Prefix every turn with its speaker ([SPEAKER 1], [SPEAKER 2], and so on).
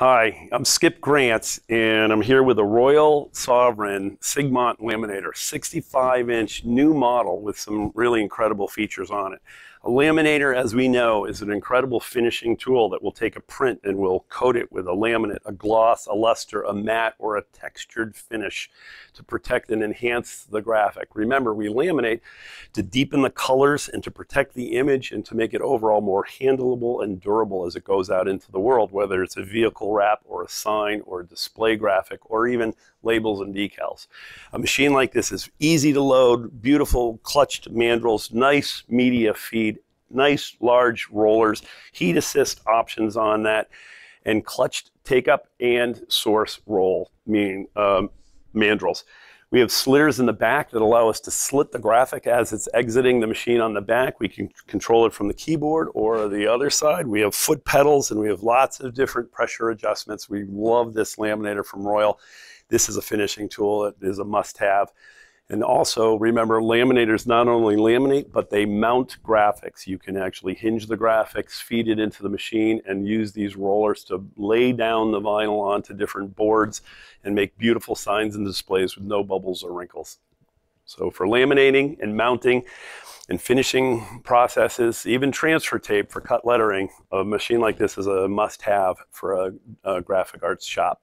[SPEAKER 1] Hi, I'm Skip Grants, and I'm here with a Royal Sovereign Sigmont laminator, 65-inch new model with some really incredible features on it. A laminator, as we know, is an incredible finishing tool that will take a print and will coat it with a laminate, a gloss, a luster, a matte, or a textured finish to protect and enhance the graphic. Remember, we laminate to deepen the colors and to protect the image and to make it overall more handleable and durable as it goes out into the world, whether it's a vehicle bubble wrap or a sign or a display graphic or even labels and decals. A machine like this is easy to load, beautiful clutched mandrels, nice media feed, nice large rollers, heat assist options on that, and clutched take up and source roll meaning um, uh, mandrels. We have slitters in the back that allow us to slit the graphic as it's exiting the machine on the back. We can control it from the keyboard or the other side. We have foot pedals and we have lots of different pressure adjustments. We love this laminator from Royal. This is a finishing tool. It is a must have. And also remember, laminators not only laminate, but they mount graphics. You can actually hinge the graphics, feed it into the machine, and use these rollers to lay down the vinyl onto different boards and make beautiful signs and displays with no bubbles or wrinkles. So for laminating and mounting and finishing processes, even transfer tape for cut lettering, a machine like this is a must-have for a, a graphic arts shop.